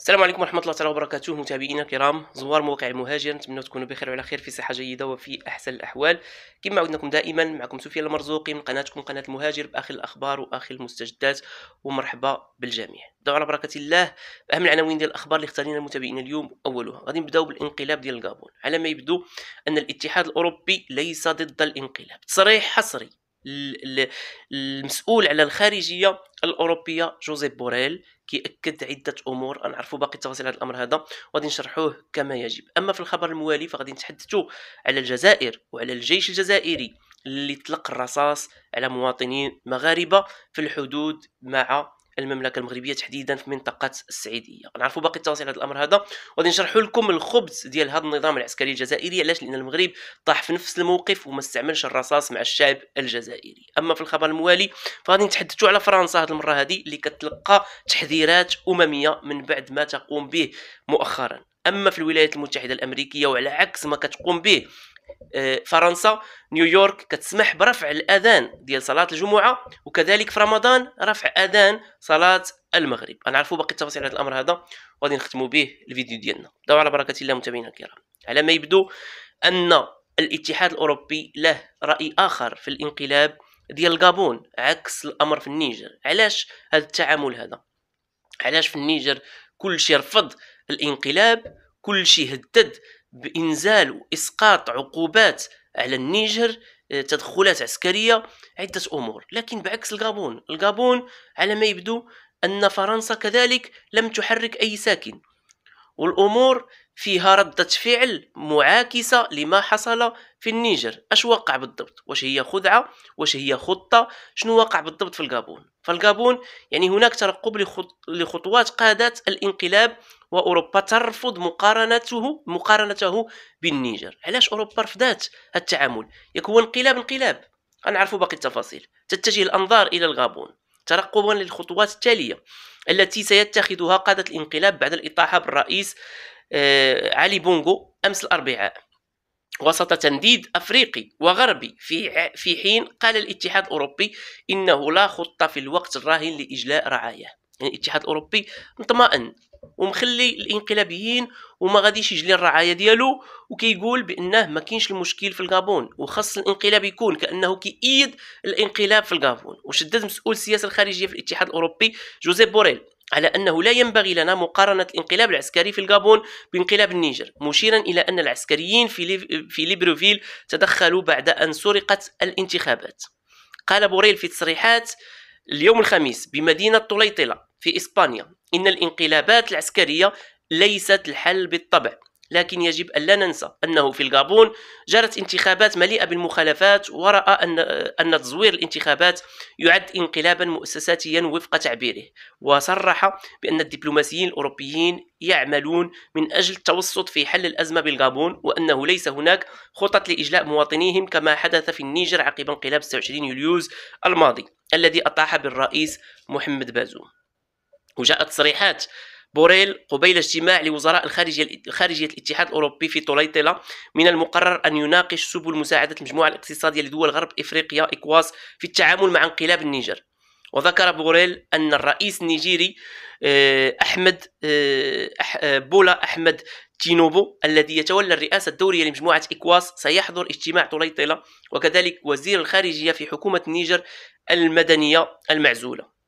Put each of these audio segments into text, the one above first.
السلام عليكم ورحمه الله تعالى وبركاته متابعينا الكرام زوار موقع المهاجر نتمنى تكونوا بخير وعلى خير في صحه جيده وفي احسن الاحوال كما عودناكم دائما معكم سفيان المرزوقي من قناتكم قناه المهاجر باخر الاخبار واخر المستجدات ومرحبا بالجميع دعوا على بركه الله اهم العناوين ديال الاخبار اللي اختارينا المتابعين اليوم اولها غادي نبداو بالانقلاب ديال الغابون على ما يبدو ان الاتحاد الاوروبي ليس ضد الانقلاب تصريح حصري المسؤول على الخارجيه الاوروبيه جوزيف بوريل كيأكد عده امور نعرفوا باقي التفاصيل هذا الامر هذا وغادي نشرحوه كما يجب اما في الخبر الموالي فغادي نتحدثوا على الجزائر وعلى الجيش الجزائري اللي طلق الرصاص على مواطنين مغاربه في الحدود مع المملكه المغربيه تحديدا في منطقه السعيديه نعرفوا باقي التفاصيل هذا الامر هذا وغادي نشرحوا لكم الخبز ديال هذا النظام العسكري الجزائري علاش لان المغرب طاح في نفس الموقف وما استعملش الرصاص مع الشعب الجزائري اما في الخبر الموالي فغادي نتحدثوا على فرنسا هذه المره هذه اللي كتلقى تحذيرات امميه من بعد ما تقوم به مؤخرا اما في الولايات المتحده الامريكيه وعلى عكس ما كتقوم به آه، فرنسا نيويورك كتسمح برفع الاذان ديال صلاه الجمعه وكذلك في رمضان رفع اذان صلاه المغرب غنعرفوا باقي التفاصيل على الامر هذا وغادي نختموا به الفيديو ديالنا دعوا على بركه الله متابعينا الكرام على ما يبدو ان الاتحاد الاوروبي له راي اخر في الانقلاب ديال الغابون عكس الامر في النيجر علاش هذا التعامل هذا علاش في النيجر كل شيء رفض الانقلاب كل شيء هدد بانزال واسقاط عقوبات على النيجر آه، تدخلات عسكريه عده امور لكن بعكس الغابون الغابون على ما يبدو ان فرنسا كذلك لم تحرك اي ساكن والامور فيها ردة فعل معاكسة لما حصل في النيجر اش وقع بالضبط واش هي خدعة واش هي خطة شنو وقع بالضبط في الغابون فالغابون يعني هناك ترقب لخطوات قادة الانقلاب واوروبا ترفض مقارنته مقارنته بالنيجر علاش اوروبا رفضات التعامل ياك هو انقلاب انقلاب غنعرفوا باقي التفاصيل تتجه الانظار الى الغابون ترقبا للخطوات التاليه التي سيتخذها قاده الانقلاب بعد الاطاحه بالرئيس آه، علي بونغو امس الاربعاء وسط تنديد افريقي وغربي في في حين قال الاتحاد الاوروبي انه لا خطه في الوقت الراهن لاجلاء رعاياه يعني الاتحاد الاوروبي مطمئن ومخلي الانقلابيين وما غاديش يجلي الرعايه ديالو وكيقول بانه ما كاينش المشكل في الغابون وخص الانقلاب يكون كانه كيأيد الانقلاب في الغابون وشدد مسؤول السياسه الخارجيه في الاتحاد الاوروبي جوزيف بوريل على أنه لا ينبغي لنا مقارنة الانقلاب العسكري في الغابون بانقلاب النيجر مشيرا إلى أن العسكريين في, ليف... في ليبروفيل تدخلوا بعد أن سرقت الانتخابات قال بوريل في تصريحات اليوم الخميس بمدينة طليطلة في إسبانيا إن الانقلابات العسكرية ليست الحل بالطبع لكن يجب أن لا ننسى أنه في الغابون جرت انتخابات مليئة بالمخالفات ورأى أن, أن تزوير الانتخابات يعد انقلابا مؤسساتيا وفق تعبيره وصرح بأن الدبلوماسيين الأوروبيين يعملون من أجل التوسط في حل الأزمة بالغابون وأنه ليس هناك خطط لإجلاء مواطنيهم كما حدث في النيجر عقب انقلاب 26 يوليوز الماضي الذي أطاح بالرئيس محمد بازوم وجاءت تصريحات بوريل قبيل اجتماع لوزراء الخارجية الخارجية الاتحاد الأوروبي في طليطلة من المقرر أن يناقش سبل مساعدة المجموعة الاقتصادية لدول غرب إفريقيا إكواس في التعامل مع انقلاب النيجر وذكر بوريل أن الرئيس النيجيري آه، أحمد آه، آه، بولا أحمد تينوبو الذي يتولى الرئاسة الدورية لمجموعة إكواس سيحضر اجتماع طليطلة وكذلك وزير الخارجية في حكومة النيجر المدنية المعزولة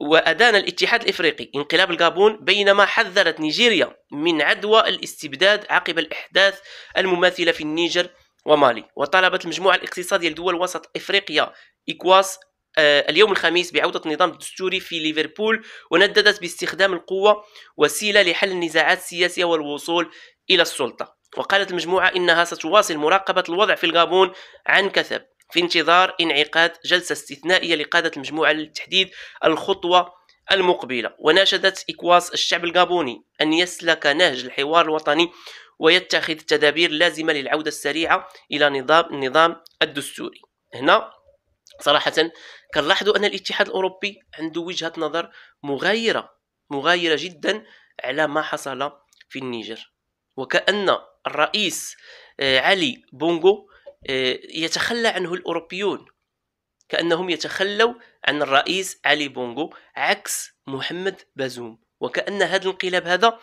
وأدان الاتحاد الإفريقي انقلاب الغابون بينما حذرت نيجيريا من عدوى الاستبداد عقب الأحداث المماثلة في النيجر ومالي وطلبت المجموعة الاقتصادية لدول وسط إفريقيا إكواس آه، اليوم الخميس بعودة النظام الدستوري في ليفربول ونددت باستخدام القوة وسيلة لحل النزاعات السياسية والوصول إلى السلطة وقالت المجموعة إنها ستواصل مراقبة الوضع في الغابون عن كثب في انتظار انعقاد جلسة استثنائية لقادة المجموعة لتحديد الخطوة المقبلة وناشدت إكواس الشعب الغابوني أن يسلك نهج الحوار الوطني ويتخذ التدابير اللازمة للعودة السريعة إلى نظام النظام الدستوري هنا صراحة كنلاحظوا أن الاتحاد الأوروبي عنده وجهة نظر مغايرة مغايرة جدا على ما حصل في النيجر وكأن الرئيس آه، علي بونغو آه، يتخلى عنه الأوروبيون كأنهم يتخلوا عن الرئيس علي بونغو عكس محمد بازوم وكأن هذا الانقلاب هذا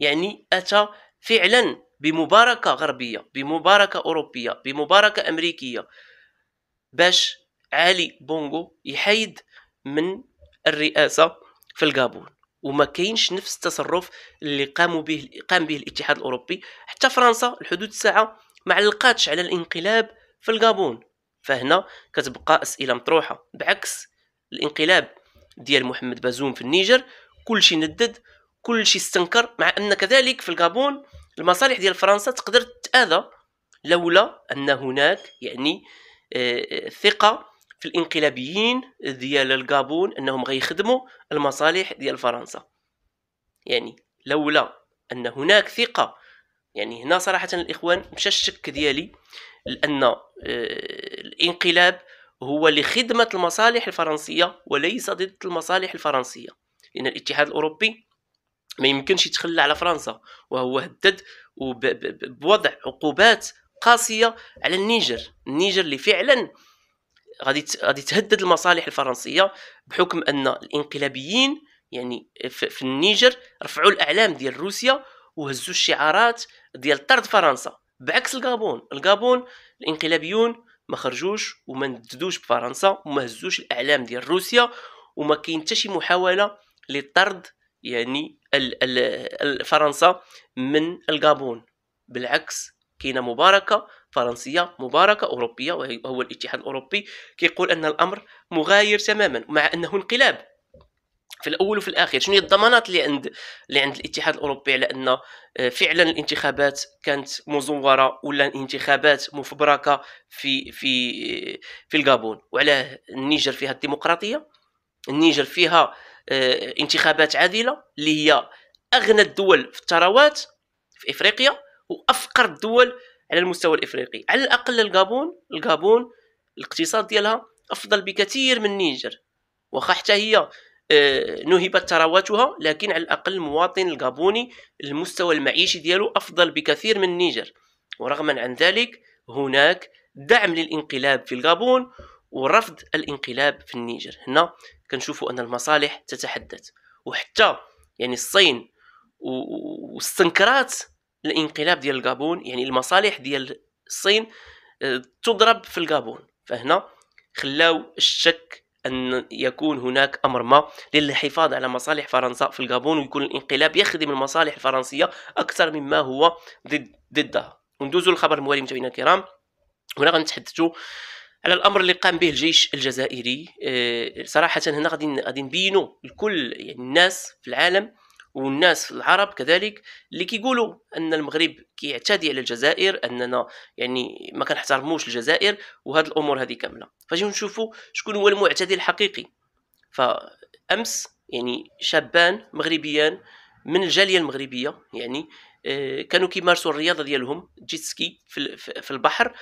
يعني أتى فعلا بمباركة غربية بمباركة أوروبية بمباركة أمريكية باش علي بونغو يحيد من الرئاسة في الغابون وما كاينش نفس التصرف اللي قاموا به قام به الاتحاد الاوروبي حتى فرنسا لحدود الساعه ما علقاتش على الانقلاب في الغابون فهنا كتبقى اسئله مطروحه بعكس الانقلاب ديال محمد بازوم في النيجر كلشي ندد كلشي استنكر مع ان كذلك في الغابون المصالح ديال فرنسا تقدر تتاذى لولا ان هناك يعني آه، ثقه في الانقلابيين ديال الغابون انهم غيخدموا المصالح ديال فرنسا يعني لولا ان هناك ثقه يعني هنا صراحه الاخوان مشى الشك ديالي لان آه، الانقلاب هو لخدمه المصالح الفرنسيه وليس ضد المصالح الفرنسيه لان الاتحاد الاوروبي ما يمكنش يتخلى على فرنسا وهو هدد بوضع عقوبات قاسيه على النيجر النيجر اللي فعلا غادي غادي تهدد المصالح الفرنسيه بحكم ان الانقلابيين يعني آه، في النيجر رفعوا الاعلام ديال روسيا وهزوا الشعارات ديال طرد فرنسا بعكس الغابون الغابون الانقلابيون ما خرجوش وما نددوش بفرنسا وما هزوش الاعلام ديال روسيا وما كاين حتى شي محاوله لطرد يعني فرنسا من الغابون بالعكس كاينه مباركه فرنسيه مباركه اوروبيه وهو الاتحاد الاوروبي كيقول ان الامر مغاير تماما مع انه انقلاب في الاول وفي الاخير شنو هي الضمانات اللي عند اللي عند الاتحاد الاوروبي على ان فعلا الانتخابات كانت مزوره ولا الانتخابات مفبركه في في في الغابون وعلاه النيجر فيها الديمقراطيه النيجر فيها آه، انتخابات عادله اللي هي اغنى الدول في الثروات في افريقيا وافقر الدول على المستوى الافريقي على الاقل الغابون الغابون الاقتصاد ديالها افضل بكثير من النيجر واخا حتى هي آه، نهبت ثرواتها لكن على الاقل المواطن الغابوني المستوى المعيشي ديالو افضل بكثير من النيجر ورغما عن ذلك هناك دعم للانقلاب في الغابون ورفض الانقلاب في النيجر هنا كنشوفوا ان المصالح تتحدث وحتى يعني الصين واستنكرات الانقلاب ديال الغابون يعني المصالح ديال الصين آه، تضرب في الغابون فهنا خلاو الشك أن يكون هناك أمر ما للحفاظ على مصالح فرنسا في الغابون ويكون الانقلاب يخدم المصالح الفرنسية أكثر مما هو ضد ضدها وندوزو للخبر الموالي متابعينا الكرام هنا غنتحدثوا على الامر اللي قام به الجيش الجزائري آه، صراحه هنا غادي غادي نبينوا لكل يعني الناس في العالم والناس العرب كذلك اللي كيقولوا ان المغرب كيعتدي على الجزائر اننا يعني ما كنحترموش الجزائر وهاد الامور هذه كامله فجيو نشوفوا شكون هو المعتدي الحقيقي فامس يعني شابان مغربيان من الجاليه المغربيه يعني آه، كانوا كيمارسوا الرياضه ديالهم جيتسكي في البحر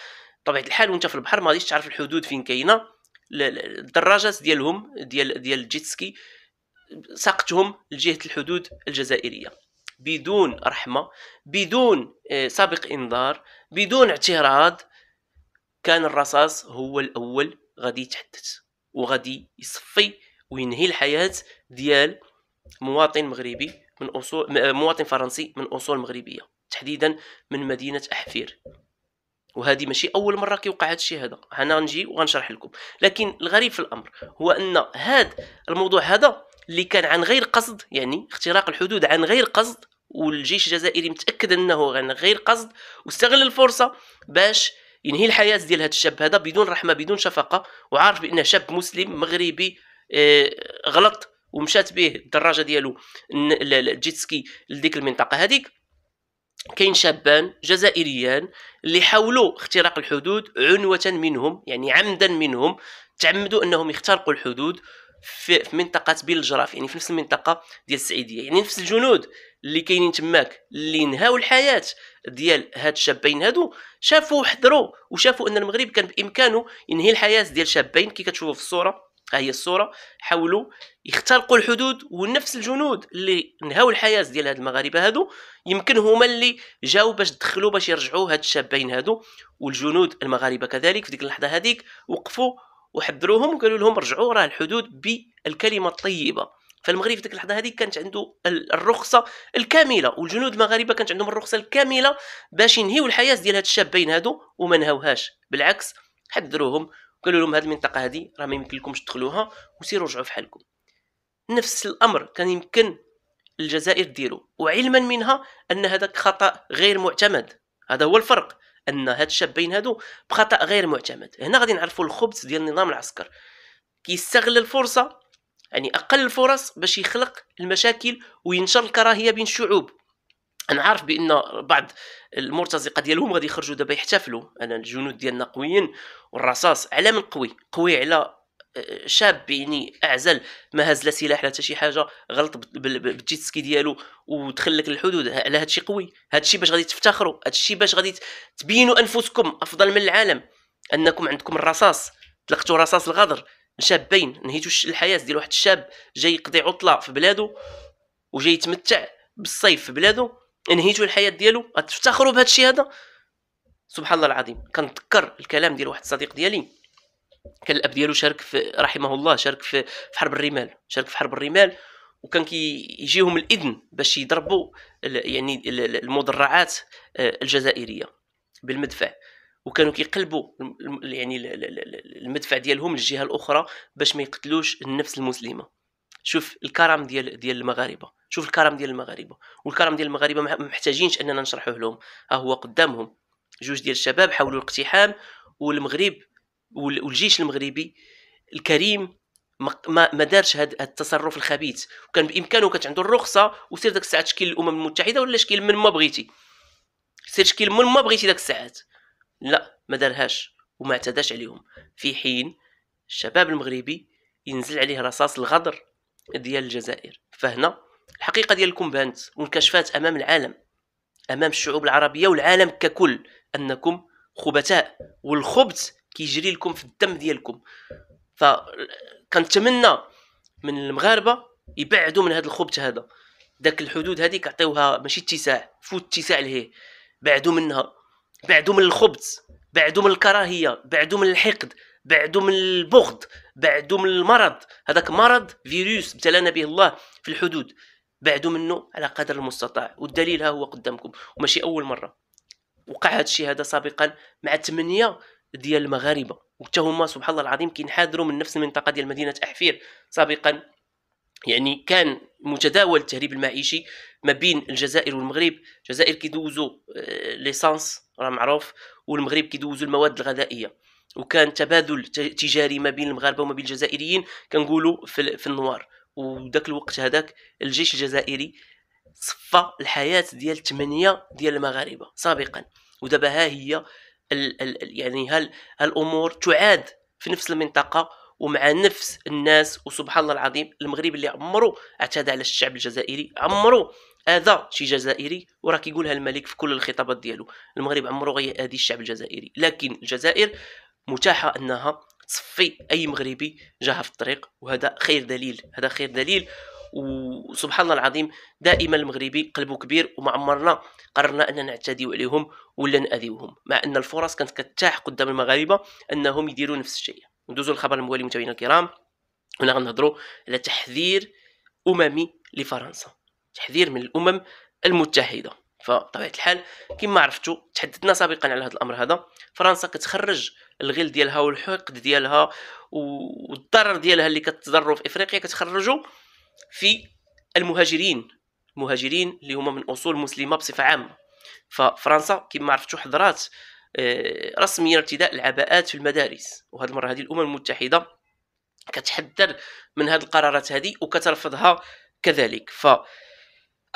طبيعه الحال وانت في البحر ما غاديش تعرف الحدود فين كاينه الدراجات ديالهم ديال ديال الجيتسكي ساقتهم لجهة الحدود الجزائرية بدون رحمة بدون آه، سابق إنذار بدون اعتراض كان الرصاص هو الأول غادي يتحدث وغادي يصفي وينهي الحياة ديال مواطن مغربي من أصول آه، مواطن فرنسي من أصول مغربية تحديدا من مدينة أحفير وهذه ماشي اول مره كيوقع هذا الشيء هذا انا غنجي وغنشرح لكم لكن الغريب في الامر هو ان هذا الموضوع هذا اللي كان عن غير قصد يعني اختراق الحدود عن غير قصد والجيش الجزائري متاكد انه عن غير قصد واستغل الفرصه باش ينهي الحياه ديال هذا الشاب هذا بدون رحمه بدون شفقه وعارف بانه شاب مسلم مغربي اه غلط ومشات به الدراجه ديالو الجيتسكي لديك المنطقه هذيك كاين شابان جزائريان اللي حاولوا اختراق الحدود عنوة منهم يعني عمدا منهم تعمدوا انهم يخترقوا الحدود في, في منطقه بيل الجراف يعني في نفس المنطقه ديال السعيديه يعني نفس الجنود اللي كاينين تماك اللي نهاو الحياه ديال هاد الشابين هادو شافوا وحضروا وشافوا ان المغرب كان بامكانه ينهي الحياه ديال شابين كي كتشوفوا في الصوره ها هي الصوره حاولوا يخترقوا الحدود ونفس الجنود اللي نهاو الحياه ديال هاد المغاربه هادو يمكن هما اللي جاو باش دخلوا باش يرجعوا هاد الشابين هادو والجنود المغاربه كذلك في ديك اللحظه هذيك وقفوا وحذروهم وقالوا لهم رجعوا راه الحدود بالكلمه الطيبه فالمغرب في ديك اللحظه هذه كانت عنده الرخصه الكامله والجنود المغاربه كانت عندهم الرخصه الكامله باش ينهيو الحياه ديال هاد الشابين هادو وما نهاوهاش بالعكس حذروهم وقالوا لهم هاد المنطقه هذه راه ما يمكنلكمش تدخلوها وسيروا رجعوا في حالكم نفس الامر كان يمكن الجزائر ديرو وعلما منها ان هذاك خطا غير معتمد هذا هو الفرق ان هاد الشابين هادو بخطا غير معتمد هنا غادي نعرفوا الخبز ديال النظام العسكر كيستغل الفرصه يعني اقل الفرص باش يخلق المشاكل وينشر الكراهيه بين الشعوب انا عارف بان بعض المرتزقه ديالهم غادي يخرجوا دابا يحتفلوا انا الجنود ديالنا قويين والرصاص على من قوي قوي على شاب يعني اعزل ما هز لا سلاح لا حتى شي حاجه غلط بالجيت سكي ديالو ودخل لك الحدود على هادشي قوي هادشي باش غادي تفتخروا هادشي باش غادي تبينوا انفسكم افضل من العالم انكم عندكم الرصاص طلقتوا رصاص الغدر شابين نهيتوا الحياه ديال واحد الشاب جاي يقضي عطله في بلادو وجاي يتمتع بالصيف في بلادو نهيتوا الحياه ديالو تفتخروا بهذا الشيء هذا سبحان الله العظيم كنتذكر الكلام ديال واحد الصديق ديالي كان الاب ديالو شارك في رحمه الله شارك في في حرب الرمال شارك في حرب الرمال وكان كيجيهم يجيهم الاذن باش يضربوا يعني المدرعات آه، الجزائريه بالمدفع وكانوا كيقلبوا يعني المدفع ديالهم للجهه الاخرى باش ما يقتلوش النفس المسلمه شوف الكرم ديال ديال المغاربه شوف الكرم ديال المغاربه والكرم ديال المغاربه ما محتاجينش اننا نشرحوه لهم ها هو قدامهم جوج ديال الشباب حاولوا الاقتحام والمغرب والجيش المغربي الكريم ما ما دارش هذا التصرف الخبيث وكان بامكانه كانت عنده الرخصه وسير ديك الساعات تشكيل الامم المتحده ولا تشكيل من ما بغيتي سير تشكيل من ما بغيتي ديك الساعات لا ما دارهاش وما اعتداش عليهم في حين الشباب المغربي ينزل عليه رصاص الغدر ديال الجزائر فهنا الحقيقه ديالكم بانت وانكشفات امام العالم امام الشعوب العربيه والعالم ككل انكم خبثاء والخبث كيجري لكم في الدم ديالكم فكنتمنى من المغاربه يبعدوا من هذا الخبث هذا داك الحدود هذيك عطيوها ماشي اتساع فوت اتساع لهيه بعدوا منها بعدوا من الخبث بعدوا من الكراهيه بعدوا من الحقد بعدوا من البغض بعدوا من المرض هذاك مرض فيروس ابتلانا به الله في الحدود بعدوا منه على قدر المستطاع والدليل ها هو قدامكم وماشي اول مره وقع هذا الشيء هذا سابقا مع 8 ديال المغاربه وحتى هما سبحان الله العظيم كينحادروا من نفس المنطقه ديال مدينه احفير سابقا يعني كان متداول التهريب المعيشي ما بين الجزائر والمغرب الجزائر كيدوزوا آه، ليسانس راه معروف والمغرب كيدوزوا المواد الغذائيه وكان تبادل تجاري ما بين المغاربه وما بين الجزائريين كنقولوا في, في النوار وداك الوقت هذاك الجيش الجزائري صفى الحياه ديال 8 ديال المغاربه سابقا ودابا ها هي ال ال يعني هل هالامور تعاد في نفس المنطقه ومع نفس الناس وسبحان الله العظيم المغرب اللي عمره اعتدى على الشعب الجزائري عمره اذى شي جزائري وراه كيقولها الملك في كل الخطابات ديالو المغرب عمره غيأذي الشعب الجزائري لكن الجزائر متاحه انها تصفي اي مغربي جاها في الطريق وهذا خير دليل هذا خير دليل وسبحان الله العظيم دائما المغربي قلبه كبير وما عمرنا قررنا اننا نعتديو عليهم ولا ناذيوهم مع ان الفرص كانت كتاح قدام المغاربه انهم يديروا نفس الشيء ندوزو للخبر الموالي متابعينا الكرام هنا غنهضروا على تحذير اممي لفرنسا تحذير من الامم المتحده فطبيعه الحال كما عرفتوا تحدثنا سابقا على هذا الامر هذا فرنسا كتخرج الغل ديالها والحقد ديالها والضرر ديالها اللي كتضروا في افريقيا كتخرجوا في المهاجرين المهاجرين اللي هما من اصول مسلمه بصفه عامه ففرنسا كما عرفتوا حضرات آه، رسميا ارتداء العباءات في المدارس وهذه المره هذه الامم المتحده كتحذر من هذه القرارات هذه وكترفضها كذلك ف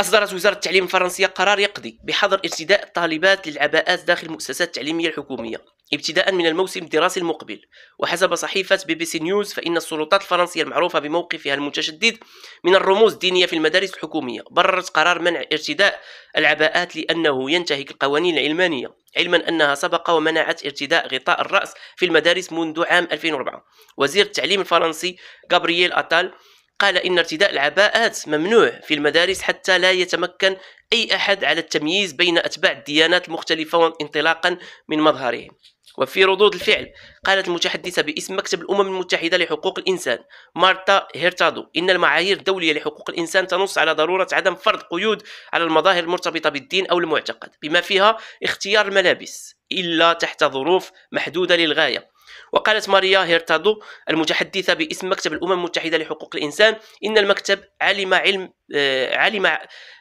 أصدرت وزارة التعليم الفرنسية قرار يقضي بحظر ارتداء الطالبات للعباءات داخل المؤسسات التعليمية الحكومية ابتداء من الموسم الدراسي المقبل وحسب صحيفة بي بي سي نيوز فإن السلطات الفرنسية المعروفة بموقفها المتشدد من الرموز الدينية في المدارس الحكومية بررت قرار منع ارتداء العباءات لأنه ينتهك القوانين العلمانية علما أنها سبق ومنعت ارتداء غطاء الرأس في المدارس منذ عام 2004 وزير التعليم الفرنسي غابرييل أتال قال إن ارتداء العباءات ممنوع في المدارس حتى لا يتمكن أي أحد على التمييز بين أتباع الديانات المختلفة انطلاقا من مظهرهم وفي ردود الفعل قالت المتحدثة باسم مكتب الأمم المتحدة لحقوق الإنسان مارتا هيرتادو إن المعايير الدولية لحقوق الإنسان تنص على ضرورة عدم فرض قيود على المظاهر المرتبطة بالدين أو المعتقد بما فيها اختيار الملابس إلا تحت ظروف محدودة للغاية وقالت ماريا هيرتادو المتحدثة باسم مكتب الأمم المتحدة لحقوق الإنسان إن المكتب علم علم آه، علم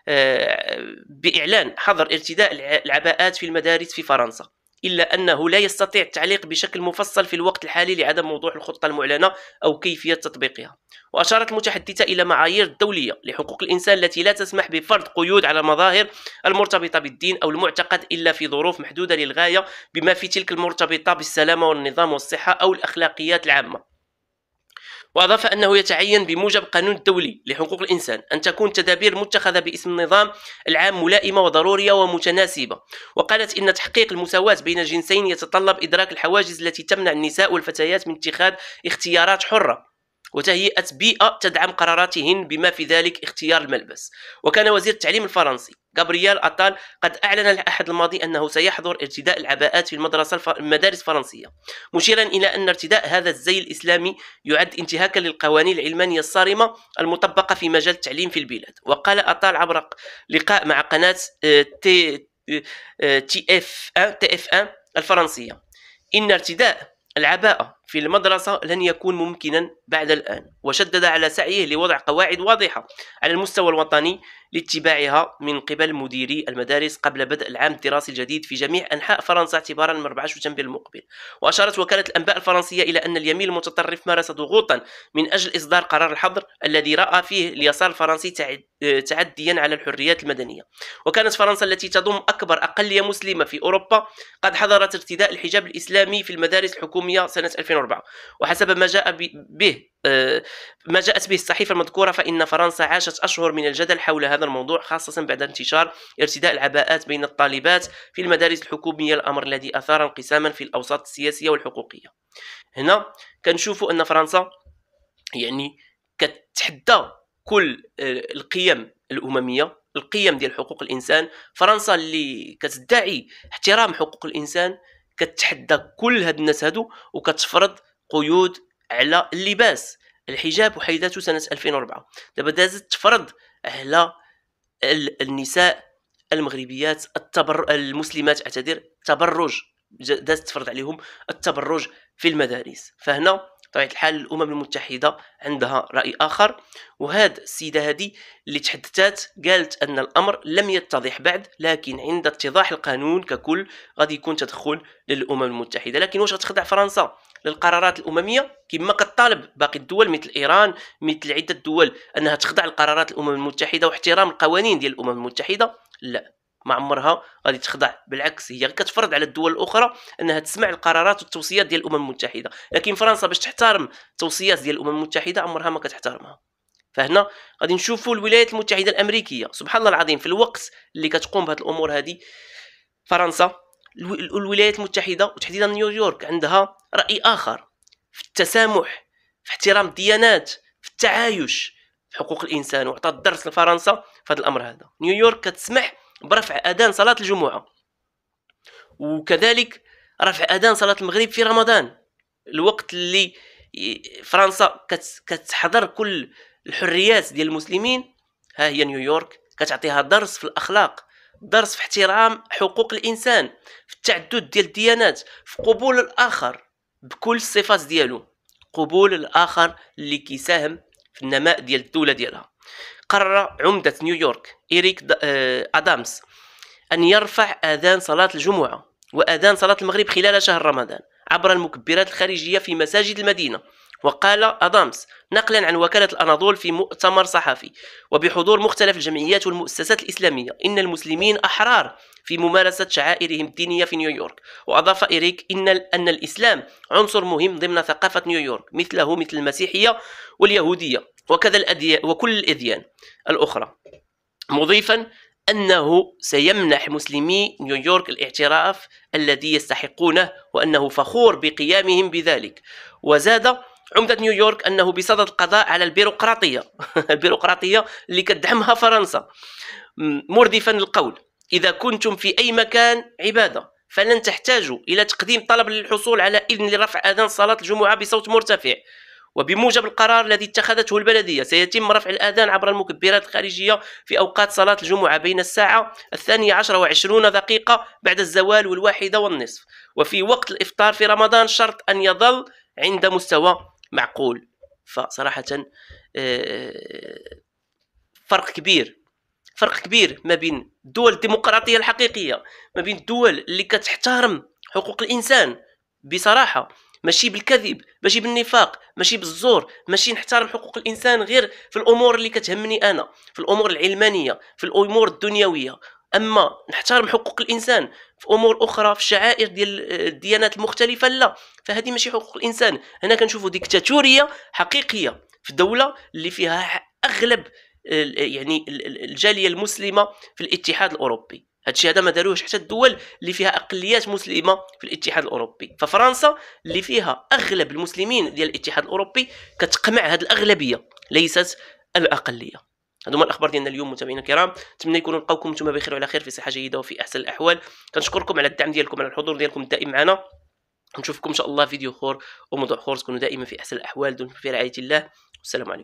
آه، بإعلان حظر ارتداء العباءات في المدارس في فرنسا إلا أنه لا يستطيع التعليق بشكل مفصل في الوقت الحالي لعدم وضوح الخطة المعلنة أو كيفية تطبيقها وأشارت المتحدثة إلى معايير دولية لحقوق الإنسان التي لا تسمح بفرض قيود على المظاهر المرتبطة بالدين أو المعتقد إلا في ظروف محدودة للغاية بما في تلك المرتبطة بالسلامة والنظام والصحة أو الأخلاقيات العامة وأضاف أنه يتعين بموجب قانون الدولي لحقوق الإنسان أن تكون تدابير متخذة باسم النظام العام ملائمة وضرورية ومتناسبة وقالت إن تحقيق المساواة بين الجنسين يتطلب إدراك الحواجز التي تمنع النساء والفتيات من اتخاذ اختيارات حرة وتهيئة بيئة تدعم قراراتهن بما في ذلك اختيار الملبس وكان وزير التعليم الفرنسي غابرييل أتال قد أعلن الأحد الماضي أنه سيحظر ارتداء العباءات في المدرسة المدارس الفرنسية مشيرا إلى أن ارتداء هذا الزي الإسلامي يعد انتهاكا للقوانين العلمانية الصارمة المطبقة في مجال التعليم في البلاد وقال أتال عبر لقاء مع قناة تي تي اف ان تي اف ان الفرنسية إن ارتداء العباءة في المدرسة لن يكون ممكنا بعد الآن وشدد على سعيه لوضع قواعد واضحة على المستوى الوطني لاتباعها من قبل مديري المدارس قبل بدء العام الدراسي الجديد في جميع أنحاء فرنسا اعتبارا من 14 شتنبر المقبل وأشارت وكالة الأنباء الفرنسية إلى أن اليمين المتطرف مارس ضغوطا من أجل إصدار قرار الحظر الذي رأى فيه اليسار الفرنسي تعديا على الحريات المدنية وكانت فرنسا التي تضم أكبر أقلية مسلمة في أوروبا قد حضرت ارتداء الحجاب الإسلامي في المدارس الحكومية سنة 2020 2004 وحسب ما جاء به آه، ما جاءت به الصحيفة المذكورة فإن فرنسا عاشت أشهر من الجدل حول هذا الموضوع خاصة بعد انتشار ارتداء العباءات بين الطالبات في المدارس الحكومية الأمر الذي أثار انقساما في الأوساط السياسية والحقوقية هنا كنشوفوا أن فرنسا يعني كتحدى كل آه، القيم الأممية القيم ديال حقوق الإنسان فرنسا اللي كتدعي احترام حقوق الإنسان كتحدى كل هاد الناس هادو وكتفرض قيود على اللباس الحجاب وحيداته سنه 2004 دابا دازت تفرض على النساء المغربيات التبر... المسلمات اعتذر التبرج دازت تفرض عليهم التبرج في المدارس فهنا بطبيعه الحال الامم المتحده عندها راي اخر وهاد السيده هذه اللي تحدثات قالت ان الامر لم يتضح بعد لكن عند اتضاح القانون ككل غادي يكون تدخل للامم المتحده لكن واش غتخضع فرنسا للقرارات الامميه كما كطالب باقي الدول مثل ايران مثل عده دول انها تخضع للقرارات الامم المتحده واحترام القوانين ديال الامم المتحده لا ما عمرها غادي تخضع بالعكس هي كتفرض على الدول الاخرى انها تسمع القرارات والتوصيات ديال الامم المتحده لكن فرنسا باش تحترم التوصيات ديال الامم المتحده عمرها ما كتحترمها فهنا غادي نشوفوا الولايات المتحده الامريكيه سبحان الله العظيم في الوقت اللي كتقوم بهذه الامور هذه فرنسا الولايات المتحده وتحديدا نيويورك عندها راي اخر في التسامح في احترام الديانات في التعايش في حقوق الانسان وعطات درس لفرنسا في هذا الامر هذا نيويورك كتسمح برفع اذان صلاه الجمعه وكذلك رفع اذان صلاه المغرب في رمضان الوقت اللي فرنسا كتحضر كل الحريات ديال المسلمين ها هي نيويورك كتعطيها درس في الاخلاق درس في احترام حقوق الانسان في التعدد ديال الديانات في قبول الاخر بكل الصفات ديالو قبول الاخر اللي كيساهم في النماء ديال الدوله ديالها قرر عمدة نيويورك إريك آه، أدامس أن يرفع آذان صلاة الجمعة وآذان صلاة المغرب خلال شهر رمضان عبر المكبرات الخارجية في مساجد المدينة وقال أدامس نقلا عن وكالة الأناضول في مؤتمر صحفي وبحضور مختلف الجمعيات والمؤسسات الإسلامية إن المسلمين أحرار في ممارسة شعائرهم الدينية في نيويورك وأضاف إريك إن, أن الإسلام عنصر مهم ضمن ثقافة نيويورك مثله مثل المسيحية واليهودية وكذا الأديان وكل الأديان الأخرى مضيفا أنه سيمنح مسلمي نيويورك الاعتراف الذي يستحقونه وأنه فخور بقيامهم بذلك وزاد عمدة نيويورك أنه بصدد القضاء على البيروقراطية البيروقراطية اللي كتدعمها فرنسا مردفا القول إذا كنتم في أي مكان عبادة فلن تحتاجوا إلى تقديم طلب للحصول على إذن لرفع أذان صلاة الجمعة بصوت مرتفع وبموجب القرار الذي اتخذته البلدية سيتم رفع الآذان عبر المكبرات الخارجية في أوقات صلاة الجمعة بين الساعة الثانية عشر وعشرون دقيقة بعد الزوال والواحدة والنصف وفي وقت الإفطار في رمضان شرط أن يظل عند مستوى معقول فصراحة آه، فرق كبير فرق كبير ما بين الدول الديمقراطية الحقيقية ما بين الدول اللي كتحترم حقوق الإنسان بصراحة ماشي بالكذب ماشي بالنفاق ماشي بالزور ماشي نحترم حقوق الانسان غير في الامور اللي كتهمني انا في الامور العلمانيه في الامور الدنيويه اما نحترم حقوق الانسان في امور اخرى في الشعائر ديال الديانات المختلفه لا فهذه ماشي حقوق الانسان هنا كنشوفوا ديكتاتوريه حقيقيه في دوله اللي فيها اغلب يعني الجاليه المسلمه في الاتحاد الاوروبي هادشي هذا ما داروهش حتى الدول اللي فيها اقليات مسلمه في الاتحاد الاوروبي ففرنسا اللي فيها اغلب المسلمين ديال الاتحاد الاوروبي كتقمع هذه الاغلبيه ليست الاقليه هادو هما الاخبار ديالنا اليوم متابعينا الكرام نتمنى يكونوا لقاوكم نتوما بخير وعلى خير في صحه جيده وفي احسن الاحوال كنشكركم على الدعم ديالكم على الحضور ديالكم الدائم معنا نشوفكم ان شاء الله فيديو اخر وموضوع اخر تكونوا دائما في احسن الاحوال دمتم في رعايه الله والسلام عليكم